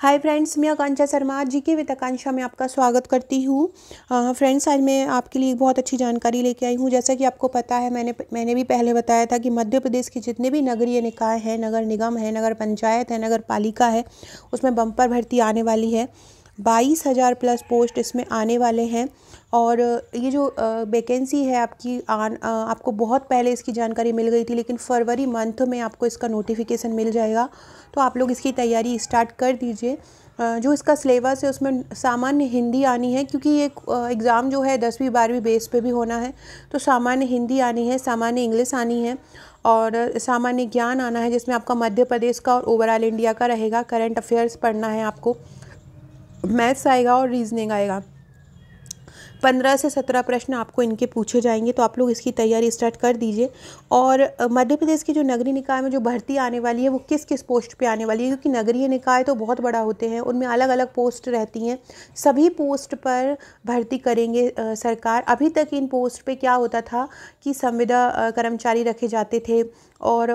hi friends मैं आकांक्षा शर्मा जी के with आकांक्षा में आपका स्वागत करती हूँ फ्रेंड्स आज मैं आपके लिए बहुत अच्छी जानकारी लेके आई हूँ जैसा कि आपको पता है मैंने मैंने भी पहले बताया था कि मध्य प्रदेश के जितने भी नगरीय निकाय हैं नगर निगम है नगर पंचायत है नगर पालिका है उसमें बम्पर भर्ती आने वाली है बाईस हज़ार प्लस पोस्ट इसमें आने वाले हैं और ये जो वैकेंसी है आपकी आन आपको बहुत पहले इसकी जानकारी मिल गई थी लेकिन फरवरी मंथ में आपको इसका नोटिफिकेशन मिल जाएगा तो आप लोग इसकी तैयारी स्टार्ट कर दीजिए जो इसका सिलेबस है उसमें सामान्य हिंदी आनी है क्योंकि ये एग्ज़ाम जो है दसवीं बारहवीं बेस पे भी होना है तो सामान्य हिंदी आनी है सामान्य इंग्लिश आनी है और सामान्य ज्ञान आना है जिसमें आपका मध्य प्रदेश का और ओवरऑल इंडिया का रहेगा करंट अफेयर्स पढ़ना है आपको मैथ्स आएगा और रीजनिंग आएगा पंद्रह से सत्रह प्रश्न आपको इनके पूछे जाएंगे तो आप लोग इसकी तैयारी स्टार्ट कर दीजिए और मध्य प्रदेश की जो नगरीय निकाय में जो भर्ती आने वाली है वो किस किस पोस्ट पे आने वाली है क्योंकि नगरीय निकाय तो बहुत बड़ा होते हैं उनमें अलग अलग पोस्ट रहती हैं सभी पोस्ट पर भर्ती करेंगे सरकार अभी तक इन पोस्ट पर क्या होता था कि संविदा कर्मचारी रखे जाते थे और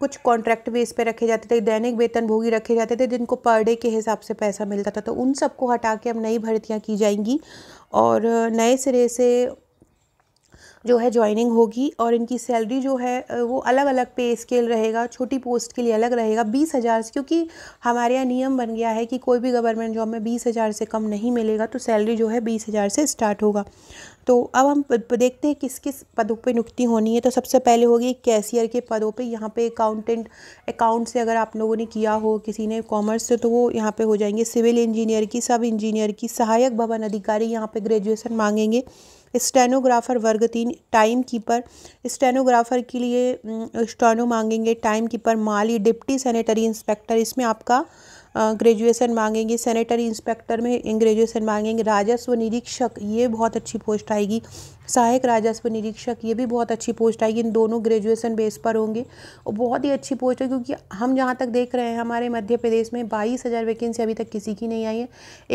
कुछ कॉन्ट्रैक्ट बेस पे रखे जाते थे दैनिक वेतन भोगी रखे जाते थे जिनको पर डे के हिसाब से पैसा मिलता था तो उन सबको हटा के अब नई भर्तियाँ की जाएंगी और नए सिरे से जो है ज्वाइनिंग होगी और इनकी सैलरी जो है वो अलग अलग पे स्केल रहेगा छोटी पोस्ट के लिए अलग रहेगा बीस हज़ार से क्योंकि हमारे यहाँ नियम बन गया है कि कोई भी गवर्नमेंट जॉब में बीस हज़ार से कम नहीं मिलेगा तो सैलरी जो है बीस हज़ार से स्टार्ट होगा तो अब हम देखते हैं किस किस पदों पे नियुक्ति होनी है तो सबसे पहले होगी कैशियर के पदों पे यहाँ पे अकाउंटेंट अकाउंट से अगर आप लोगों ने किया हो किसी ने कॉमर्स से तो वो यहाँ पे हो जाएंगे सिविल इंजीनियर की सब इंजीनियर की सहायक भवन अधिकारी यहाँ पे ग्रेजुएसन मांगेंगे स्टेनोग्राफर वर्ग तीन टाइम कीपर स्टेनोग्राफर के लिए स्टेनो मांगेंगे टाइम कीपर माली डिप्टी सैनिटरी इंस्पेक्टर इसमें आपका ग्रेजुएसन मांगेंगे सैनिटरी इंस्पेक्टर में ग्रेजुएसन मांगेंगे राजस्व निरीक्षक ये बहुत अच्छी पोस्ट आएगी सहायक राजस्व निरीक्षक ये भी बहुत अच्छी पोस्ट आएगी इन दोनों ग्रेजुएसन बेस पर होंगे और बहुत ही अच्छी पोस्ट है क्योंकि हम जहाँ तक देख रहे हैं हमारे मध्य प्रदेश में बाईस हज़ार वैकेंसी अभी तक किसी की नहीं आई है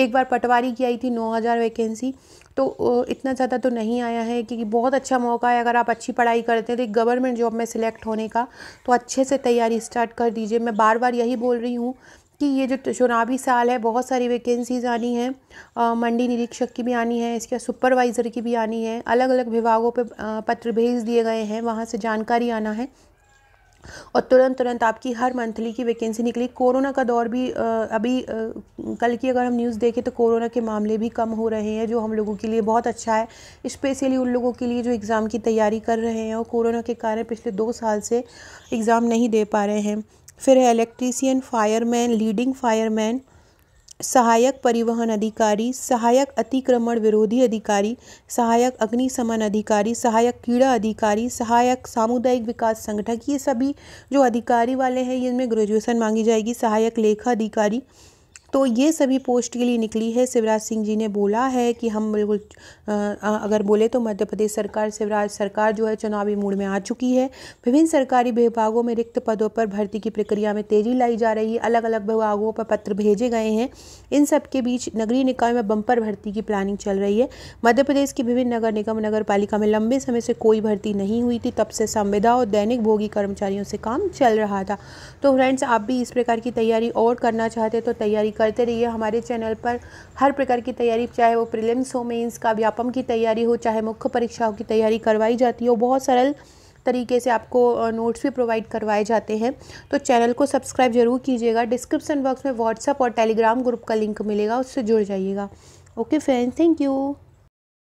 एक बार पटवारी की आई थी नौ हज़ार वैकेंसी तो इतना ज़्यादा तो नहीं आया है कि बहुत अच्छा मौका है अगर आप अच्छी पढ़ाई करते हैं तो गवर्नमेंट जॉब में सिलेक्ट होने का तो अच्छे से तैयारी स्टार्ट कर दीजिए मैं बार बार यही बोल रही हूँ कि ये जो चुनावी साल है बहुत सारी वैकेंसीज़ आनी है मंडी निरीक्षक की भी आनी है इसके सुपरवाइज़र की भी आनी है अलग अलग विभागों पर पत्र भेज दिए गए हैं वहाँ से जानकारी आना है और तुरंत तुरंत आपकी हर मंथली की वैकेंसी निकली कोरोना का दौर भी अभी कल की अगर हम न्यूज़ देखें तो कोरोना के मामले भी कम हो रहे हैं जो हम लोगों के लिए बहुत अच्छा है स्पेशली उन लोगों के लिए जो एग्ज़ाम की तैयारी कर रहे हैं और कोरोना के कारण पिछले दो साल से एग्ज़ाम नहीं दे पा रहे हैं फिर है इलेक्ट्रीसियन फायरमैन लीडिंग फायरमैन सहायक परिवहन अधिकारी सहायक अतिक्रमण विरोधी अधिकारी सहायक अग्निशमन अधिकारी सहायक कीड़ा अधिकारी सहायक सामुदायिक विकास संगठक ये सभी जो अधिकारी वाले हैं इनमें ग्रेजुएसन मांगी जाएगी सहायक लेखा अधिकारी तो ये सभी पोस्ट के लिए निकली है शिवराज सिंह जी ने बोला है कि हम बिल्कुल अगर बोले तो मध्य प्रदेश सरकार शिवराज सरकार जो है चुनावी मूड में आ चुकी है विभिन्न सरकारी विभागों में रिक्त पदों पर भर्ती की प्रक्रिया में तेजी लाई जा रही है अलग अलग विभागों पर पत्र भेजे गए हैं इन सब के बीच नगरीय निकाय में बंपर भर्ती की प्लानिंग चल रही है मध्य प्रदेश की विभिन्न नगर निगम नगर पालिका में लंबे समय से कोई भर्ती नहीं हुई थी तब से संविदा और दैनिक भोगी कर्मचारियों से काम चल रहा था तो फ्रेंड्स आप भी इस प्रकार की तैयारी और करना चाहते तो तैयारी करते रहिए हमारे चैनल पर हर प्रकार की तैयारी चाहे वो प्रिलिम्स हो मेंस का व्यापम की तैयारी हो चाहे मुख्य परीक्षाओं की तैयारी करवाई जाती हो बहुत सरल तरीके से आपको नोट्स भी प्रोवाइड करवाए जाते हैं तो चैनल को सब्सक्राइब जरूर कीजिएगा डिस्क्रिप्सन बॉक्स में व्हाट्सअप और टेलीग्राम ग्रुप का लिंक मिलेगा उससे जुड़ जाइएगा ओके फ्रेंड थैंक यू